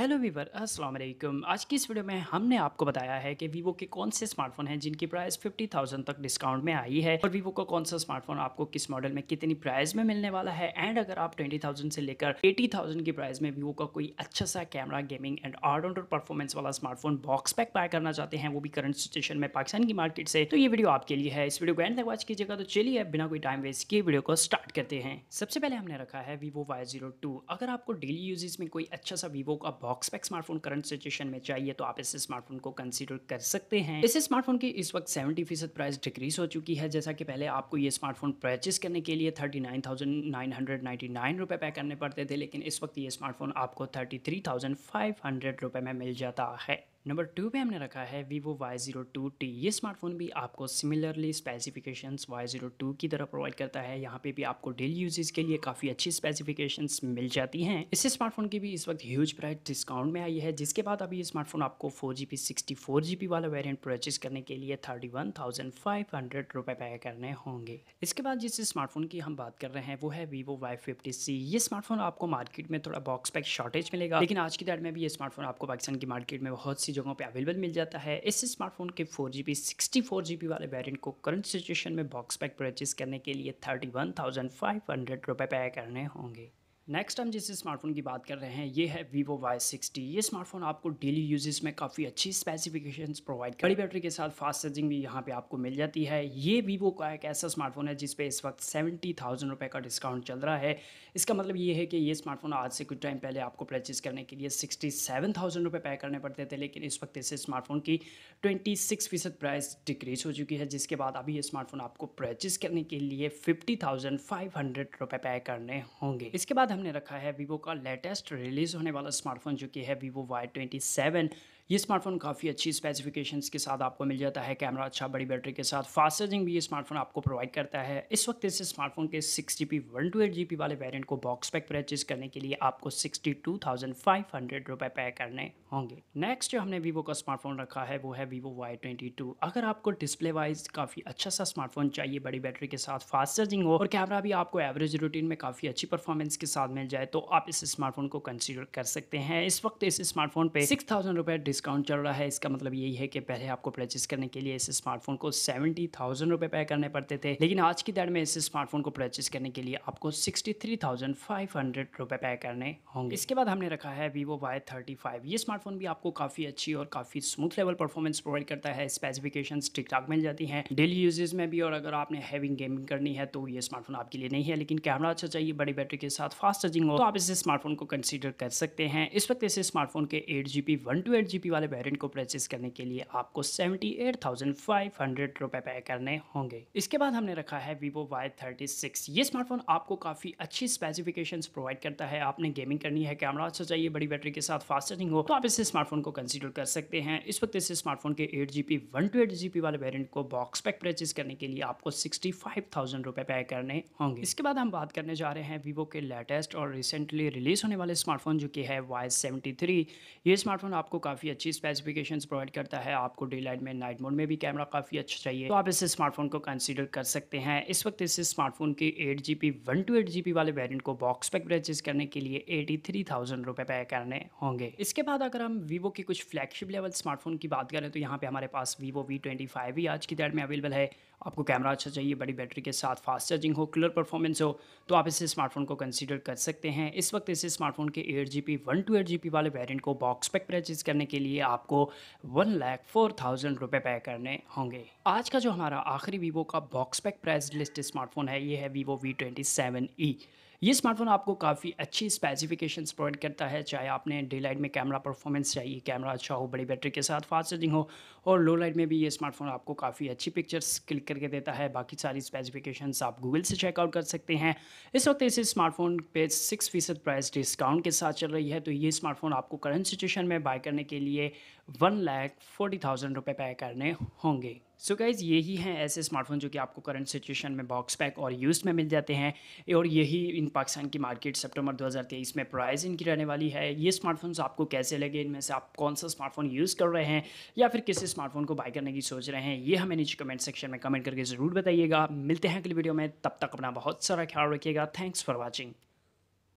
hello Weaver अस्सलाम वालेकुम आज की इस वीडियो में हमने आपको बताया है कि वीवो के कौन से स्मार्टफोन हैं जिनकी प्राइस 50,000 तक डिस्काउंट में आई है और वीवो का कौन सा स्मार्टफोन आपको किस मॉडल में कितनी प्राइस में मिलने वाला है एंड अगर आप 20,000 से लेकर 80,000 की प्राइस में वीवो का कोई अच्छा सा camera gaming and allrounder performance वाला स्मार्टफोन बॉक्स पैक बाय करना चाहते हैं वो भी करंट सिचुएशन में पाकिस्तान की मार्केट से तो ये वीडियो आपके लिए है इस वीडियो को एंड तक वॉच कीजिएगा तो चलिए बिना कोई टाइम वेस्ट किए वीडियो को स्टार्ट करते हैं सबसे पहले हमने रखा है वीवो वाई अगर आपको डेली यूजेज में कोई अच्छा सा वीवो का ऑक्सपैक स्मार्टफोन करंट सिचुएशन में चाहिए तो आप इस स्मार्टफोन को कंसिडर कर सकते हैं इस स्मार्टफोन की इस वक्त सेवेंटी फीसद प्राइस डिक्रीज हो चुकी है जैसा कि पहले आपको ये स्मार्टफोन परचेस करने के लिए thirty nine thousand nine hundred ninety nine रुपये पे करने पड़ते थे लेकिन इस वक्त ये स्मार्टफोन आपको thirty three thousand five hundred रुपये में मिल जाता है नंबर टू पे हमने रखा है Vivo Y zero two T ये स्मार्टफोन भी आपको similarly specifications Y zero two की तरह प्रोवाइड करता है यहाँ पे भी आपको डेली यूजेज के लिए काफ़ी अच्छी स्पेसिफिकेशंस मिल जाती हैं इस स्मार्टफोन की भी इस वक्त ह्यूज प्राइस डिस्काउंट में आई है जिसके बाद अभी ये स्मार्टफोन आपको फोर जी सिक्सटी फोर वाला वेरियंट परचेज करने के लिए thirty one thousand five hundred pay करने होंगे इसके बाद जिस स्मार्टफोन की हम बात कर रहे हैं वो है वीवो वाई फिफ्टी सी ये स्मार्टफोन आपको मार्केट में थोड़ा बॉक्स पैक शॉर्टेज मिलेगा लेकिन आज की डेट में भी ये स्मार्टफोन आपको पाकिस्तान की मार्केट में बहुत सी अच्छी जगहों पे अवेलेबल मिल जाता है इस स्मार्टफोन के four G B sixty four G B वाले वेरियंट को करंट सिचुएशन में बॉक्स पैक परचेज करने के लिए thirty one thousand five hundred रुपये पे करने होंगे नेक्स्ट हम जिस स्मार्टफोन की बात कर रहे हैं ये है वीवो वाई सिक्सटी ये स्मार्टफोन आपको डेली यूजेस में काफ़ी अच्छी स्पेसिफिकेशंस प्रोवाइड बड़ी बैटरी के साथ फास्ट चार्जिंग भी यहाँ पे आपको मिल जाती है ये वीवो का एक ऐसा स्मार्टफोन है जिस पे इस वक्त सेवेंटी थाउजेंड रुपये का डिस्काउंट चल रहा है इसका मतलब ये है कि ये स्मार्टफोन आज से कुछ टाइम पहले आपको परचेज करने के लिए सिक्सटी सेवन थाउजेंड रुपये पे करने पड़ते थे लेकिन इस वक्त इस स्मार्टफोन की ट्वेंटी सिक्स फीसद प्राइस डिक्रीज हो चुकी है जिसके बाद अभी ये स्मार्टफोन आपको परचेज करने के लिए फिफ्टी थाउजेंड फाइव हंड्रेड रुपये पे करने होंगे इसके बाद सामने रखा है वीवो का लेटेस्ट रिलीज़ होने वाला स्मार्टफोन जो कि है वीवो वाई ट्वेंटी सेवन ये स्मार्टफोन काफ़ी अच्छी स्पेसिफिकेशंस के साथ आपको मिल जाता है कैमरा अच्छा बड़ी बैटरी के साथ फास्ट चार्जिंग भी ये स्मार्टफोन आपको प्रोवाइड करता है इस वक्त इस स्मार्टफोन के six G B one two eight G वाले वेरियंट को बॉक्स पैक परचेज करने के लिए आपको sixty two thousand five hundred रुपये पे करने होंगे नेक्स्ट जो हमने वीवो का स्मार्टफोन रखा है वो है वीवो वाई ट्वेंटी टू अगर आपको डिस्प्ले वाइज काफ़ी अच्छा सा स्मार्टफोन चाहिए बड़ी बैटरी के साथ फास्ट चार्जिंग हो और कैमरा भी आपको एवरेज रूटीन में काफ़ी अच्छी परफॉर्मेंस के साथ मिल जाए तो आप इस स्मार्टफोन को कंसिडर कर सकते हैं इस वक्त इस स्मार्टफोन पर सिक्स थाउजेंड रुपये डिस्काउंट चल रहा है इसका मतलब यही है कि पहले आपको परचेस करने के लिए इस स्मार्टफोन को सेवेंटी थाउजेंड रुपये पे करने पड़ते थे लेकिन आज की दर में इस स्मार्टफोन को परचेस करने के लिए आपको sixty three thousand five hundred रुपये पे करने होंगे इसके बाद हमने रखा है वीवो वाई थर्टी फाइव ये स्मार्टफोन भी आपको काफ़ी अच्छी और काफ़ी स्मूथ लेवल परफॉर्मेंस प्रोवाइड करता है स्पेसिफिकेशन ठीक ठाक मिल जाती हैं डेली यूजेज में भी और अगर आपने हैविंग गेमिंग करनी है तो ये स्मार्टफोन आपके लिए नहीं है लेकिन कैमरा अच्छा चाहिए बड़ी बैटरी के साथ फास्ट चार्जिंग हो तो आप इस स्मार्टफोन को कंसिडर कर सकते हैं इस वक्त इस स्मार्टफोन के eight G one two eight G B fifty वाले वेरियंट को परचेज करने के लिए आपको seventy eight thousand five hundred रुपए पे करने होंगे इसके बाद हमने रखा है वीवो वाई थर्टी सिक्स ये स्मार्टफोन आपको काफ़ी अच्छी स्पेसिफिकेशन प्रोवाइड करता है आपने गेमिंग करनी है कैमरा अच्छा चाहिए बड़ी बैटरी के साथ फास्ट चार्जिंग हो तो आप इसे स्मार्टफोन को कंसिडर कर सकते हैं इस वक्त इस स्मार्टफोन के eight G B one two eight G B वाले वेरियंट को बॉक्स पैक परचेज करने के लिए आपको सिक्सटी फाइव थाउजेंड रुपए पे करने होंगे इसके बाद हम बात करने जा रहे हैं वीवो के लेटेस्ट और रिसेंटली रिलीज होने वाले स्मार्टफोन जो कि है वाई सेवेंटी थ्री ये स्मार्टफोन आपको काफ़ी अच्छी स्पेसिफिकेशंस प्रोवाइड करता है आपको डे लाइट में नाइट मोड में भी कैमरा काफ़ी अच्छा चाहिए तो आप इस स्मार्टफोन को कंसिडर कर सकते हैं इस वक्त इस स्मार्टफोन के eight G B one two eight G B वाले वेरियंट को बॉक्स पैक परचेज करने के लिए एटी थ्री थाउजेंड रुपये पे करने होंगे इसके बाद अगर हम वीवो के कुछ फ्लैगशिप लेवल स्मार्टफोन की बात करें तो यहाँ पे हमारे पास वीवो वी ट्वेंटी फाइव ही आज की डेट में अवेलेबल है आपको कैमरा अच्छा चाहिए बड़ी बैटरी के साथ फास्ट चार्जिंग हो क्लियर परफॉर्मेंस हो तो आप इस स्मार्टफोन को कंसिडर कर सकते हैं इस वक्त इस स्मार्टफोन के eight G B one two eight G B वाले वेरियंट को बॉक्स पैक परचेज करने के लिए आपको वन लैख फोर थाउजेंड रुपये पे करने होंगे आज का जो हमारा आखिरी वीवो का box pack price list smartphone है ये है Vivo V twenty seven E ये स्मार्टफोन आपको काफ़ी अच्छी स्पेसिफिकेशन प्रोवाइड करता है चाहे आपने डे लाइट में कैमरा परफॉर्मेंस चाहिए कैमरा अच्छा हो बड़ी बैटरी के साथ फास्ट चार्जिंग हो और लो लाइट में भी ये स्मार्टफोन आपको काफ़ी अच्छी पिक्चर्स क्लिक करके देता है बाकी सारी स्पेसिफिकेशन आप गूगल से चेकआउट कर सकते हैं इस वक्त इस स्मार्टफोन पे सिक्स फीसद प्राइस डिस्काउंट के साथ चल रही है तो ये स्मार्टफोन आपको करंट सिचुएशन में बाय करने के लिए वन लैख फोर्टी थाउजेंड रुपये पे करने होंगे सो गाइज़ यही हैं ऐसे स्मार्टफोन जो कि आपको करंट सिचुएशन में बॉक्स पैक और यूज़ में मिल जाते हैं और यही इन पाकिस्तान की मार्केट सितंबर 2023 में प्राइस इनकी रहने वाली है ये स्मार्टफोन्स आपको कैसे लगे इनमें से आप कौन सा स्मार्टफोन यूज़ कर रहे हैं या फिर किसी स्मार्टफोन को बाय करने की सोच रहे हैं ये हमें नीचे कमेंट सेक्शन में कमेंट करके ज़रूर बताइएगा मिलते हैं अगली वीडियो में तब तक अपना बहुत सारा ख्याल रखिएगा थैंक्स फॉर वॉचिंग